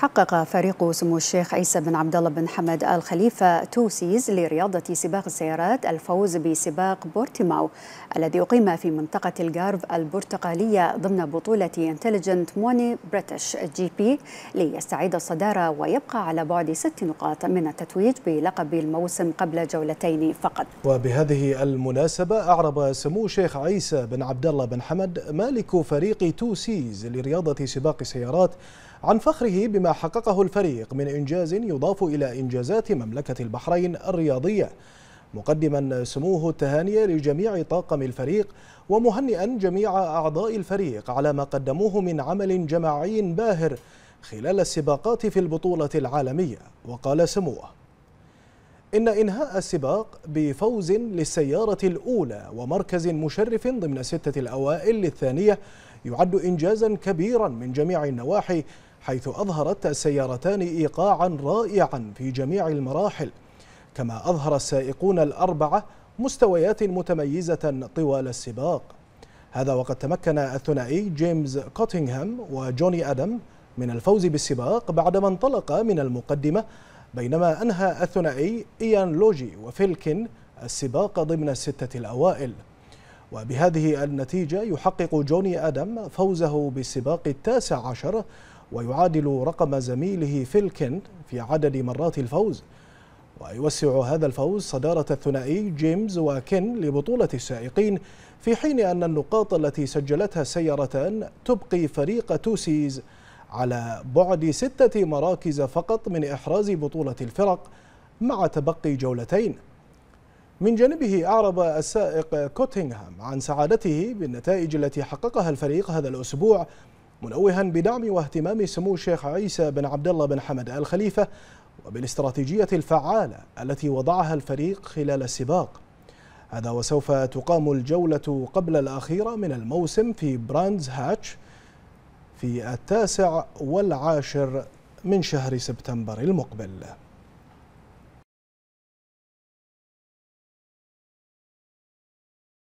حقق فريق سمو الشيخ عيسى بن عبد الله بن حمد ال خليفه توسيز لرياضه سباق السيارات الفوز بسباق بورتيماو الذي اقيم في منطقه الجارف البرتقاليه ضمن بطوله انتليجنت موني بريتش جي بي ليستعيد الصداره ويبقى على بعد ست نقاط من التتويج بلقب الموسم قبل جولتين فقط. وبهذه المناسبه اعرب سمو الشيخ عيسى بن عبد الله بن حمد مالك فريق توسيز لرياضه سباق السيارات عن فخره بما ما حققه الفريق من إنجاز يضاف إلى إنجازات مملكة البحرين الرياضية مقدما سموه التهاني لجميع طاقم الفريق ومهنئا جميع أعضاء الفريق على ما قدموه من عمل جماعي باهر خلال السباقات في البطولة العالمية وقال سموه إن إنهاء السباق بفوز للسيارة الأولى ومركز مشرف ضمن ستة الأوائل للثانية يعد إنجازا كبيرا من جميع النواحي حيث أظهرت السيارتان إيقاعا رائعا في جميع المراحل كما أظهر السائقون الأربعة مستويات متميزة طوال السباق هذا وقد تمكن الثنائي جيمز كوتينغهام وجوني أدم من الفوز بالسباق بعدما انطلق من المقدمة بينما أنهى الثنائي إيان لوجي وفيلكن السباق ضمن الستة الأوائل وبهذه النتيجة يحقق جوني أدم فوزه بالسباق التاسع عشر ويعادل رقم زميله فيلكن في عدد مرات الفوز ويوسع هذا الفوز صدارة الثنائي جيمز وكين لبطولة السائقين في حين أن النقاط التي سجلتها السيارتان تبقي فريق توسيز على بعد ستة مراكز فقط من إحراز بطولة الفرق مع تبقي جولتين من جانبه أعرب السائق كوتينغهام عن سعادته بالنتائج التي حققها الفريق هذا الأسبوع منوها بدعم واهتمام سمو الشيخ عيسى بن عبد الله بن حمد آل خليفة وبالاستراتيجية الفعالة التي وضعها الفريق خلال السباق هذا وسوف تقام الجولة قبل الأخيرة من الموسم في براندز هاتش في التاسع والعاشر من شهر سبتمبر المقبل